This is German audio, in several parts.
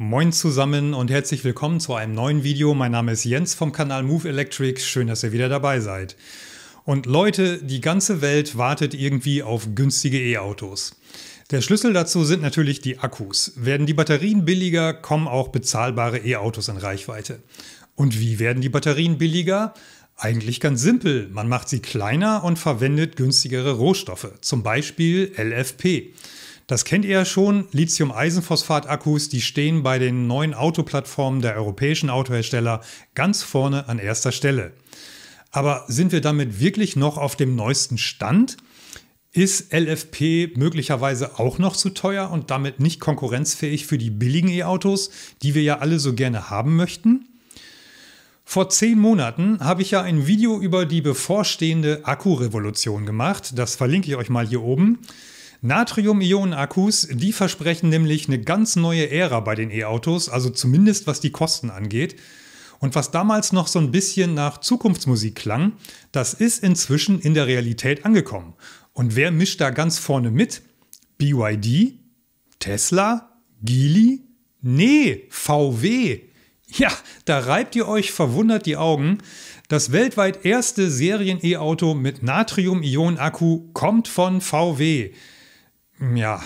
Moin zusammen und herzlich willkommen zu einem neuen Video. Mein Name ist Jens vom Kanal Move Electric. Schön, dass ihr wieder dabei seid. Und Leute, die ganze Welt wartet irgendwie auf günstige E-Autos. Der Schlüssel dazu sind natürlich die Akkus. Werden die Batterien billiger, kommen auch bezahlbare E-Autos in Reichweite. Und wie werden die Batterien billiger? Eigentlich ganz simpel. Man macht sie kleiner und verwendet günstigere Rohstoffe, zum Beispiel LFP. Das kennt ihr ja schon, Lithium-Eisenphosphat-Akkus, die stehen bei den neuen Autoplattformen der europäischen Autohersteller ganz vorne an erster Stelle. Aber sind wir damit wirklich noch auf dem neuesten Stand? Ist LFP möglicherweise auch noch zu teuer und damit nicht konkurrenzfähig für die billigen E-Autos, die wir ja alle so gerne haben möchten? Vor zehn Monaten habe ich ja ein Video über die bevorstehende Akkurevolution gemacht. Das verlinke ich euch mal hier oben. Natrium-Ionen-Akkus, die versprechen nämlich eine ganz neue Ära bei den E-Autos, also zumindest was die Kosten angeht. Und was damals noch so ein bisschen nach Zukunftsmusik klang, das ist inzwischen in der Realität angekommen. Und wer mischt da ganz vorne mit? BYD? Tesla? Geely? Nee, VW. Ja, da reibt ihr euch verwundert die Augen. Das weltweit erste Serien-E-Auto mit Natrium-Ionen-Akku kommt von VW. Ja,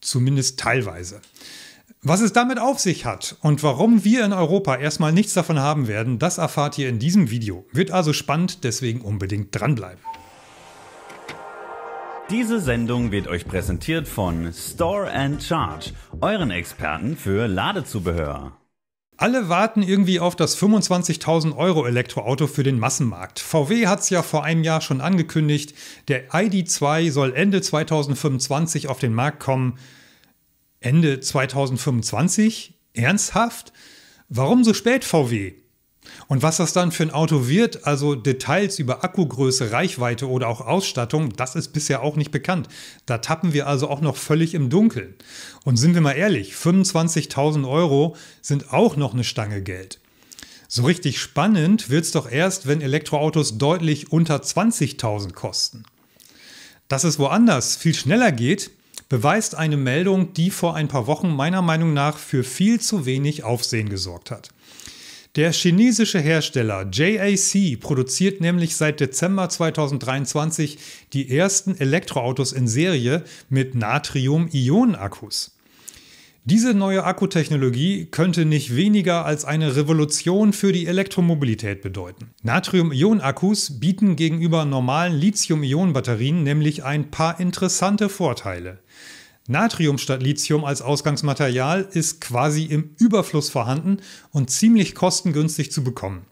zumindest teilweise. Was es damit auf sich hat und warum wir in Europa erstmal nichts davon haben werden, das erfahrt ihr in diesem Video. Wird also spannend, deswegen unbedingt dranbleiben. Diese Sendung wird euch präsentiert von Store and Charge, euren Experten für Ladezubehör. Alle warten irgendwie auf das 25.000 Euro Elektroauto für den Massenmarkt. VW hat es ja vor einem Jahr schon angekündigt, der ID.2 soll Ende 2025 auf den Markt kommen. Ende 2025? Ernsthaft? Warum so spät, VW? Und was das dann für ein Auto wird, also Details über Akkugröße, Reichweite oder auch Ausstattung, das ist bisher auch nicht bekannt. Da tappen wir also auch noch völlig im Dunkeln. Und sind wir mal ehrlich, 25.000 Euro sind auch noch eine Stange Geld. So richtig spannend wird es doch erst, wenn Elektroautos deutlich unter 20.000 kosten. Dass es woanders viel schneller geht, beweist eine Meldung, die vor ein paar Wochen meiner Meinung nach für viel zu wenig Aufsehen gesorgt hat. Der chinesische Hersteller JAC produziert nämlich seit Dezember 2023 die ersten Elektroautos in Serie mit Natrium-Ionen-Akkus. Diese neue Akkutechnologie könnte nicht weniger als eine Revolution für die Elektromobilität bedeuten. Natrium-Ionen-Akkus bieten gegenüber normalen Lithium-Ionen-Batterien nämlich ein paar interessante Vorteile. Natrium statt Lithium als Ausgangsmaterial ist quasi im Überfluss vorhanden und ziemlich kostengünstig zu bekommen.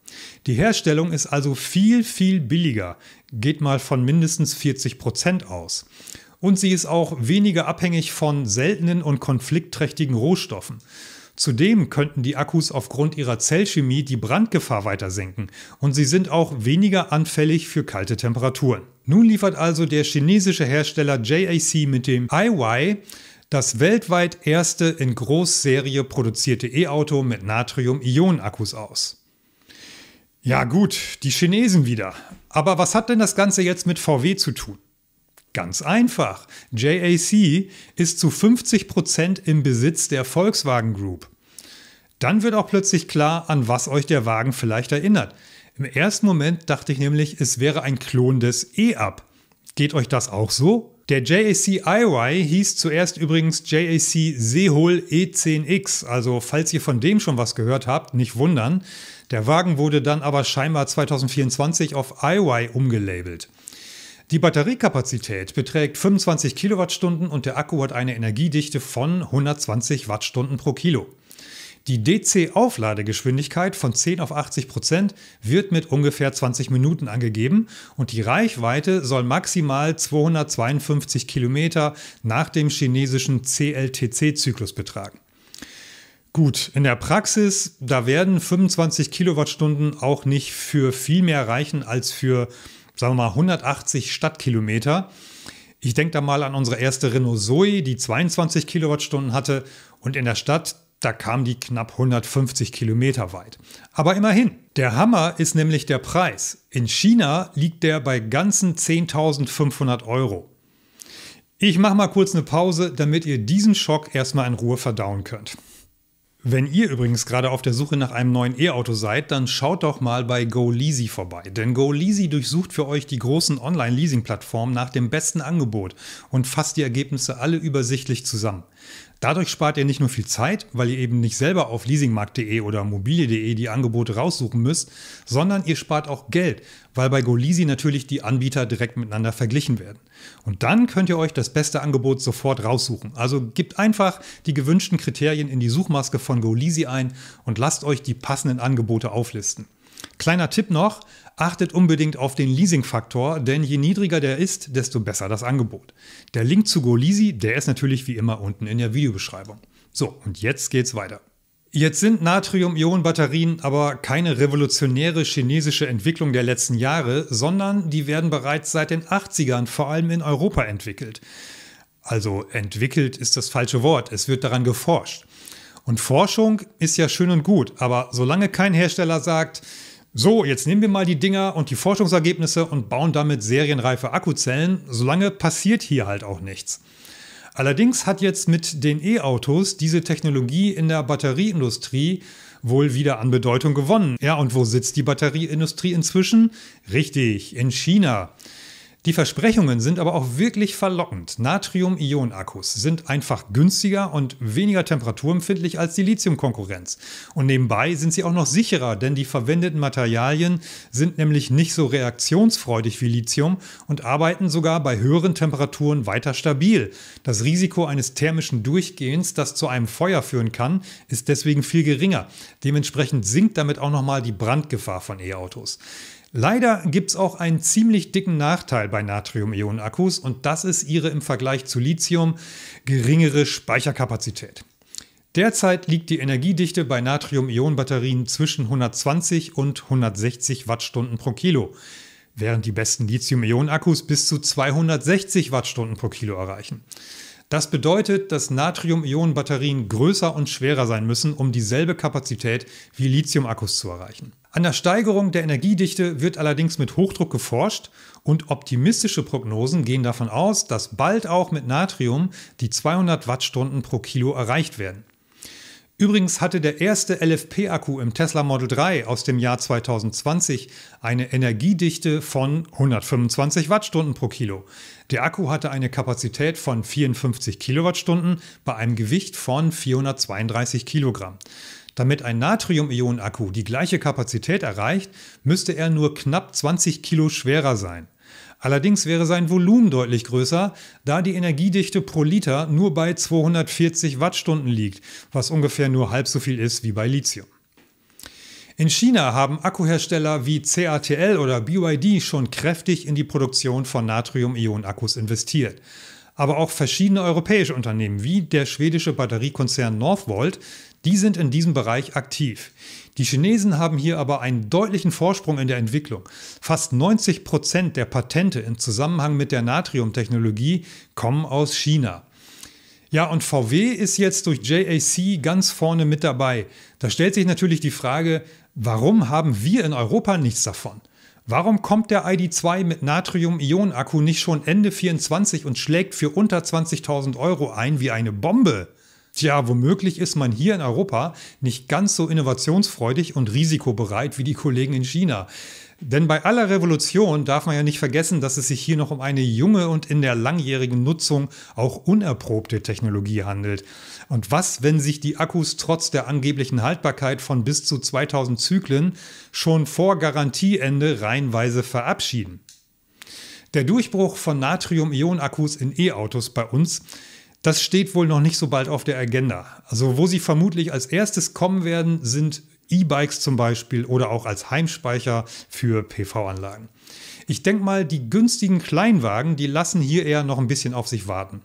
Die Herstellung ist also viel, viel billiger, geht mal von mindestens 40 Prozent aus. Und sie ist auch weniger abhängig von seltenen und konfliktträchtigen Rohstoffen. Zudem könnten die Akkus aufgrund ihrer Zellchemie die Brandgefahr weiter senken und sie sind auch weniger anfällig für kalte Temperaturen. Nun liefert also der chinesische Hersteller JAC mit dem iY das weltweit erste in Großserie produzierte E-Auto mit Natrium-Ionen-Akkus aus. Ja gut, die Chinesen wieder. Aber was hat denn das Ganze jetzt mit VW zu tun? Ganz einfach. JAC ist zu 50% im Besitz der Volkswagen Group. Dann wird auch plötzlich klar, an was euch der Wagen vielleicht erinnert. Im ersten Moment dachte ich nämlich, es wäre ein Klon des E-Up. Geht euch das auch so? Der JAC IY hieß zuerst übrigens JAC Sehol E10X, also falls ihr von dem schon was gehört habt, nicht wundern. Der Wagen wurde dann aber scheinbar 2024 auf IY umgelabelt. Die Batteriekapazität beträgt 25 Kilowattstunden und der Akku hat eine Energiedichte von 120 Wattstunden pro Kilo. Die DC-Aufladegeschwindigkeit von 10 auf 80 Prozent wird mit ungefähr 20 Minuten angegeben und die Reichweite soll maximal 252 Kilometer nach dem chinesischen CLTC-Zyklus betragen. Gut, in der Praxis, da werden 25 Kilowattstunden auch nicht für viel mehr reichen als für sagen wir mal 180 Stadtkilometer. Ich denke da mal an unsere erste Renault Zoe, die 22 Kilowattstunden hatte und in der Stadt, da kam die knapp 150 Kilometer weit. Aber immerhin, der Hammer ist nämlich der Preis. In China liegt der bei ganzen 10.500 Euro. Ich mache mal kurz eine Pause, damit ihr diesen Schock erstmal in Ruhe verdauen könnt. Wenn ihr übrigens gerade auf der Suche nach einem neuen E-Auto seid, dann schaut doch mal bei GoLeasy vorbei. Denn GoLeasy durchsucht für euch die großen Online-Leasing-Plattformen nach dem besten Angebot und fasst die Ergebnisse alle übersichtlich zusammen. Dadurch spart ihr nicht nur viel Zeit, weil ihr eben nicht selber auf leasingmarkt.de oder mobile.de die Angebote raussuchen müsst, sondern ihr spart auch Geld, weil bei GoLeasy natürlich die Anbieter direkt miteinander verglichen werden. Und dann könnt ihr euch das beste Angebot sofort raussuchen. Also gebt einfach die gewünschten Kriterien in die Suchmaske von GoLeasy ein und lasst euch die passenden Angebote auflisten. Kleiner Tipp noch, achtet unbedingt auf den Leasing-Faktor, denn je niedriger der ist, desto besser das Angebot. Der Link zu GoLeasy, der ist natürlich wie immer unten in der Videobeschreibung. So, und jetzt geht's weiter. Jetzt sind Natrium-Ionen-Batterien aber keine revolutionäre chinesische Entwicklung der letzten Jahre, sondern die werden bereits seit den 80ern vor allem in Europa entwickelt. Also entwickelt ist das falsche Wort, es wird daran geforscht. Und Forschung ist ja schön und gut, aber solange kein Hersteller sagt, so, jetzt nehmen wir mal die Dinger und die Forschungsergebnisse und bauen damit serienreife Akkuzellen, solange passiert hier halt auch nichts. Allerdings hat jetzt mit den E-Autos diese Technologie in der Batterieindustrie wohl wieder an Bedeutung gewonnen. Ja, und wo sitzt die Batterieindustrie inzwischen? Richtig, in China. Die Versprechungen sind aber auch wirklich verlockend. Natrium-Ionen-Akkus sind einfach günstiger und weniger temperaturempfindlich als die Lithium-Konkurrenz. Und nebenbei sind sie auch noch sicherer, denn die verwendeten Materialien sind nämlich nicht so reaktionsfreudig wie Lithium und arbeiten sogar bei höheren Temperaturen weiter stabil. Das Risiko eines thermischen Durchgehens, das zu einem Feuer führen kann, ist deswegen viel geringer. Dementsprechend sinkt damit auch nochmal die Brandgefahr von E-Autos. Leider gibt es auch einen ziemlich dicken Nachteil bei Natrium-Ionen-Akkus und das ist ihre im Vergleich zu Lithium geringere Speicherkapazität. Derzeit liegt die Energiedichte bei Natrium-Ionen-Batterien zwischen 120 und 160 Wattstunden pro Kilo, während die besten Lithium-Ionen-Akkus bis zu 260 Wattstunden pro Kilo erreichen. Das bedeutet, dass Natrium-Ionen-Batterien größer und schwerer sein müssen, um dieselbe Kapazität wie Lithium-Akkus zu erreichen. An der Steigerung der Energiedichte wird allerdings mit Hochdruck geforscht und optimistische Prognosen gehen davon aus, dass bald auch mit Natrium die 200 Wattstunden pro Kilo erreicht werden. Übrigens hatte der erste LFP-Akku im Tesla Model 3 aus dem Jahr 2020 eine Energiedichte von 125 Wattstunden pro Kilo. Der Akku hatte eine Kapazität von 54 Kilowattstunden bei einem Gewicht von 432 Kilogramm. Damit ein Natrium-Ionen-Akku die gleiche Kapazität erreicht, müsste er nur knapp 20 Kilo schwerer sein. Allerdings wäre sein Volumen deutlich größer, da die Energiedichte pro Liter nur bei 240 Wattstunden liegt, was ungefähr nur halb so viel ist wie bei Lithium. In China haben Akkuhersteller wie CATL oder BYD schon kräftig in die Produktion von Natrium-Ionen-Akkus investiert aber auch verschiedene europäische Unternehmen wie der schwedische Batteriekonzern Northvolt, die sind in diesem Bereich aktiv. Die Chinesen haben hier aber einen deutlichen Vorsprung in der Entwicklung. Fast 90 Prozent der Patente im Zusammenhang mit der Natriumtechnologie kommen aus China. Ja, und VW ist jetzt durch JAC ganz vorne mit dabei. Da stellt sich natürlich die Frage, warum haben wir in Europa nichts davon? Warum kommt der ID2 mit Natrium-Ionen-Akku nicht schon Ende 24 und schlägt für unter 20.000 Euro ein wie eine Bombe? Tja, womöglich ist man hier in Europa nicht ganz so innovationsfreudig und risikobereit wie die Kollegen in China. Denn bei aller Revolution darf man ja nicht vergessen, dass es sich hier noch um eine junge und in der langjährigen Nutzung auch unerprobte Technologie handelt. Und was, wenn sich die Akkus trotz der angeblichen Haltbarkeit von bis zu 2000 Zyklen schon vor Garantieende reihenweise verabschieden? Der Durchbruch von natrium ion akkus in E-Autos bei uns das steht wohl noch nicht so bald auf der Agenda. Also wo sie vermutlich als erstes kommen werden, sind E-Bikes zum Beispiel oder auch als Heimspeicher für PV-Anlagen. Ich denke mal, die günstigen Kleinwagen, die lassen hier eher noch ein bisschen auf sich warten.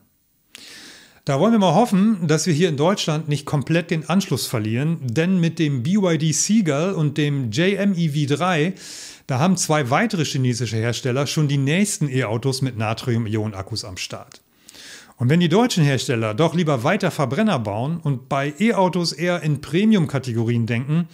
Da wollen wir mal hoffen, dass wir hier in Deutschland nicht komplett den Anschluss verlieren, denn mit dem BYD Seagull und dem JMEV3, da haben zwei weitere chinesische Hersteller schon die nächsten E-Autos mit Natrium-Ionen-Akkus am Start. Und wenn die deutschen Hersteller doch lieber weiter Verbrenner bauen und bei E-Autos eher in Premium-Kategorien denken,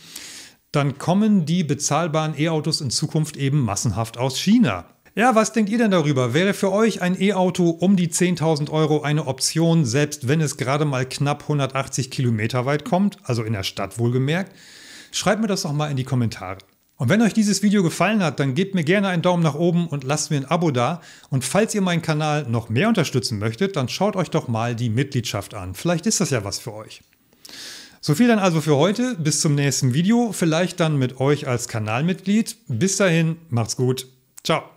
dann kommen die bezahlbaren E-Autos in Zukunft eben massenhaft aus China. Ja, was denkt ihr denn darüber? Wäre für euch ein E-Auto um die 10.000 Euro eine Option, selbst wenn es gerade mal knapp 180 Kilometer weit kommt, also in der Stadt wohlgemerkt? Schreibt mir das doch mal in die Kommentare. Und wenn euch dieses Video gefallen hat, dann gebt mir gerne einen Daumen nach oben und lasst mir ein Abo da. Und falls ihr meinen Kanal noch mehr unterstützen möchtet, dann schaut euch doch mal die Mitgliedschaft an. Vielleicht ist das ja was für euch. So viel dann also für heute. Bis zum nächsten Video. Vielleicht dann mit euch als Kanalmitglied. Bis dahin, macht's gut. Ciao.